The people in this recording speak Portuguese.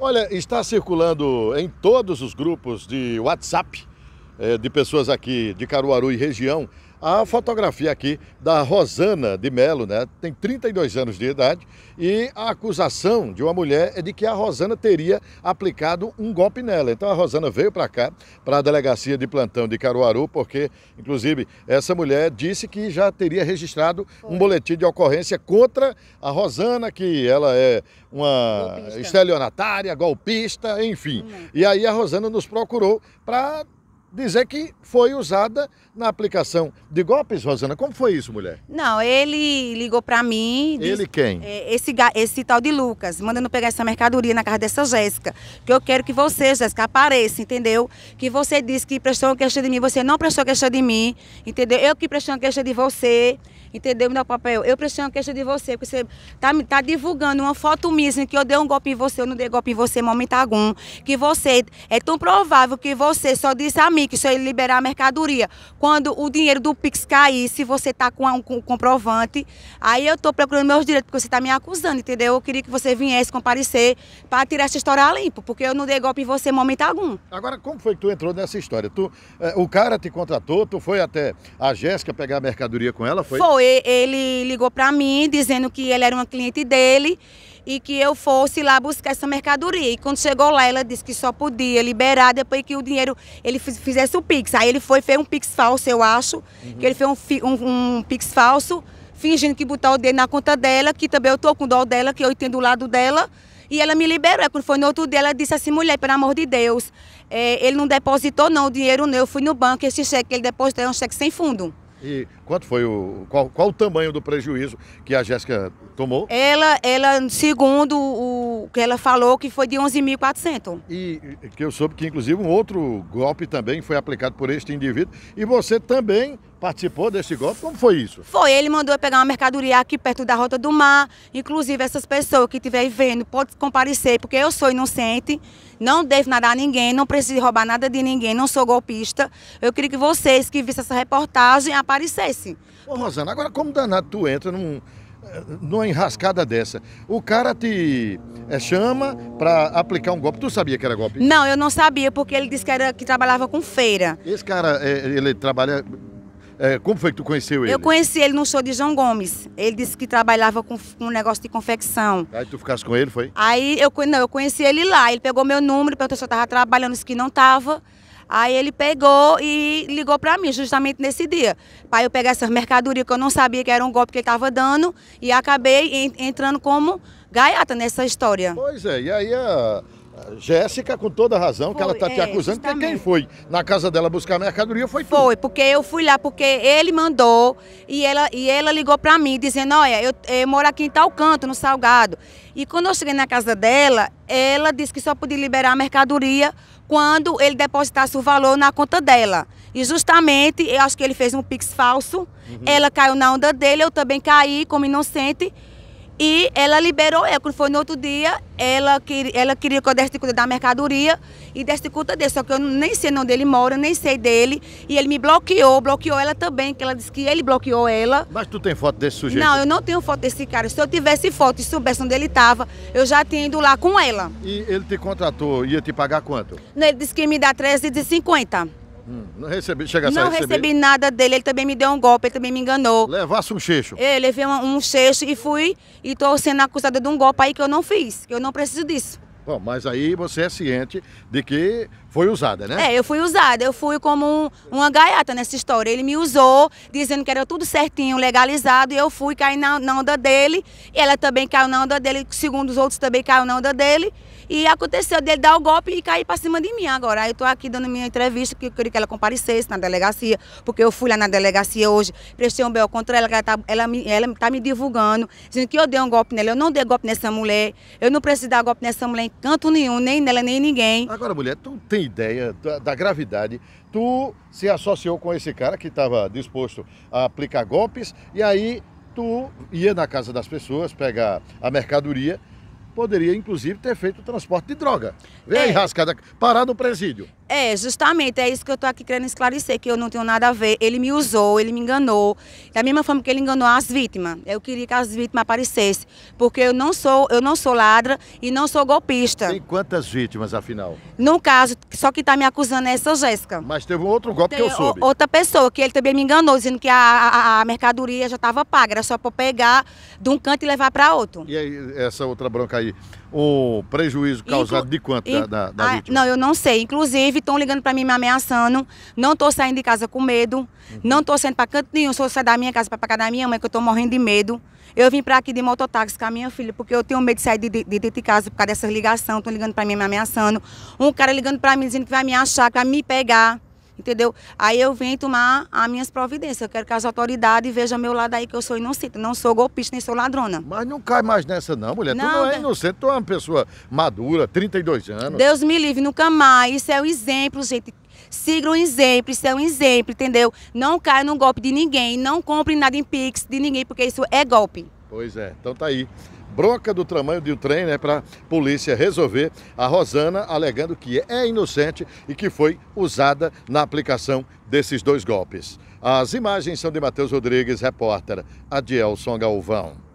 Olha, está circulando em todos os grupos de WhatsApp eh, de pessoas aqui de Caruaru e região a fotografia aqui da Rosana de Melo, né? Tem 32 anos de idade e a acusação de uma mulher é de que a Rosana teria aplicado um golpe nela. Então a Rosana veio para cá, para a delegacia de plantão de Caruaru, porque inclusive essa mulher disse que já teria registrado Foi. um boletim de ocorrência contra a Rosana, que ela é uma golpista. estelionatária, golpista, enfim. Hum. E aí a Rosana nos procurou para dizer que foi usada na aplicação de golpes, Rosana. Como foi isso, mulher? Não, ele ligou para mim. Ele quem? É, esse, esse tal de Lucas, mandando pegar essa mercadoria na casa dessa Jéssica. Que eu quero que você, Jéssica, apareça, entendeu? Que você disse que prestou uma queixa de mim, você não prestou queixa de mim, entendeu? Eu que prestei uma queixa de você entendeu? Meu papel, eu prestei uma queixa de você, porque você tá, tá divulgando uma foto mesmo que eu dei um golpe em você, eu não dei golpe em você momento algum, que você, é tão provável que você só disse a mim que isso ia liberar a mercadoria, quando o dinheiro do Pix cair, se você tá com um comprovante, aí eu tô procurando meus direitos, porque você tá me acusando, entendeu? Eu queria que você viesse comparecer para tirar essa história limpo, porque eu não dei golpe em você momento algum. Agora, como foi que tu entrou nessa história? Tu, eh, o cara te contratou, tu foi até a Jéssica pegar a mercadoria com ela, foi? Foi ele ligou para mim dizendo que ele era uma cliente dele e que eu fosse lá buscar essa mercadoria. E quando chegou lá, ela disse que só podia liberar depois que o dinheiro ele fizesse o Pix. Aí ele foi fez um Pix falso, eu acho, uhum. que ele fez um, um, um, Pix falso, fingindo que botar o dinheiro na conta dela, que também eu tô com dó dela, que eu entendo o lado dela. E ela me liberou. Aí quando foi no outro dia, ela disse assim, mulher, pelo amor de Deus, é, ele não depositou não o dinheiro meu, eu fui no banco, esse cheque que ele depositou é um cheque sem fundo. E quanto foi o. Qual, qual o tamanho do prejuízo que a Jéssica tomou? Ela, ela, segundo o que ela falou, que foi de 11.400. E que eu soube que, inclusive, um outro golpe também foi aplicado por este indivíduo. E você também participou desse golpe? Como foi isso? Foi, ele mandou eu pegar uma mercadoria aqui perto da Rota do Mar. Inclusive, essas pessoas que estiverem vendo, pode comparecer, porque eu sou inocente, não devo nada a ninguém, não preciso roubar nada de ninguém, não sou golpista. Eu queria que vocês que vissem essa reportagem aparecessem. Ô, Rosana, agora como danado tu entra num, numa enrascada dessa. O cara te é, chama para aplicar um golpe. Tu sabia que era golpe? Não, eu não sabia, porque ele disse que, era, que trabalhava com feira. Esse cara, eh, ele trabalha é, como foi que tu conheceu ele? Eu conheci ele no show de João Gomes. Ele disse que trabalhava com, um negócio de confecção. Aí tu ficaste com ele, foi? Aí eu, não, eu conheci ele lá. Ele pegou meu número, perguntou se eu estava trabalhando, disse que não estava. Aí ele pegou e ligou para mim, justamente nesse dia. Para eu pegar essas mercadorias que eu não sabia que era um golpe que ele estava dando. E acabei entrando como gaiata nessa história. Pois é, e aí a Jéssica, com toda a razão, foi, que ela está é, te acusando, justamente. porque quem foi na casa dela buscar a mercadoria foi tu. Foi, porque eu fui lá, porque ele mandou e ela, e ela ligou para mim, dizendo, olha, eu, eu, moro aqui em tal canto, no Salgado. E quando eu cheguei na casa dela, ela disse que só podia liberar a mercadoria quando ele depositasse o valor na conta dela. E justamente, eu acho que ele fez um pix falso, uhum. ela caiu na onda dele, eu também caí como inocente, e ela liberou ela. É, quando foi no outro dia, ela, queria, ela queria que eu desse conta da mercadoria e desse conta dele. Só que eu nem sei onde ele mora, nem sei dele. E ele me bloqueou, bloqueou ela também, que ela disse que ele bloqueou ela. Mas tu tem foto desse sujeito? Não, eu não tenho foto desse cara. Se eu tivesse foto e soubesse onde ele estava, eu já tinha ido lá com ela. E ele te contratou, ia te pagar quanto? Ele disse que ia me dar 13,50. Hum, não recebi, chega Não recebi nada dele, ele também me deu um golpe, ele também me enganou. Levasse um cheixo? ele é, levei um, um cheixo e fui, e estou sendo acusada de um golpe aí que eu não fiz, que eu não preciso disso. Bom, mas aí você é ciente de que foi usada, né? É, eu fui usada. Eu fui como um, uma gaiata nessa história. Ele me usou, dizendo que era tudo certinho, legalizado, e eu fui cair na, na onda dele. E ela também caiu na onda dele, segundo os outros também caiu na onda dele. E aconteceu dele dar o golpe e cair para cima de mim agora. Aí eu tô aqui dando minha entrevista, que eu queria que ela comparecesse na delegacia, porque eu fui lá na delegacia hoje, prestei um belo contra ela, que ela tá, ela, me, ela tá me divulgando, dizendo que eu dei um golpe nela. Eu não dei golpe nessa mulher, eu não preciso dar golpe nessa mulher em canto nenhum, nem nela, nem ninguém. Agora, mulher, tu tem ideia da, da gravidade. Tu se associou com esse cara que estava disposto a aplicar golpes e aí tu ia na casa das pessoas pegar a mercadoria poderia, inclusive, ter feito o transporte de droga. Vem é. aí, rascada, parar no presídio. É, justamente, é isso que eu estou aqui querendo esclarecer, que eu não tenho nada a ver. Ele me usou, ele me enganou. Da mesma forma que ele enganou as vítimas. Eu queria que as vítimas aparecessem, porque eu não sou, eu não sou ladra e não sou golpista. Tem quantas vítimas, afinal? No caso, só que está me acusando é essa Jéssica. Mas teve um outro golpe Tem, que eu soube. Outra pessoa, que ele também me enganou, dizendo que a, a, a mercadoria já estava paga, era só para pegar de um canto e levar para outro. E aí, essa outra bronca aí, o prejuízo causado Inclu de quanto in, da, da, da vítima? Não, eu não sei. Inclusive, estão ligando para mim me ameaçando. Não estou saindo de casa com medo. Uhum. Não estou saindo para canto nenhum. Se eu sair da minha casa para pagar da minha mãe, que eu estou morrendo de medo. Eu vim para aqui de mototáxi com a minha filha, porque eu tenho medo de sair de de, de, de, casa por causa dessas ligações. Estão ligando para mim me ameaçando. Um cara ligando para mim dizendo que vai me achar, que vai me pegar entendeu? Aí eu venho tomar as minhas providências. Eu quero que as autoridades vejam meu lado aí, que eu sou inocente. Não sou golpista, nem sou ladrona. Mas não cai mais nessa não, mulher. Não, tu não é inocente, tu é uma pessoa madura, 32 anos. Deus me livre, nunca mais. Isso é o um exemplo, gente. Siga o um exemplo, isso é um exemplo, entendeu? Não caia no golpe de ninguém, não compre nada em Pix de ninguém, porque isso é golpe. Pois é, então tá aí bronca do tamanho de um trem, né, para polícia resolver. A Rosana alegando que é inocente e que foi usada na aplicação desses dois golpes. As imagens são de Matheus Rodrigues, repórter Adielson Galvão.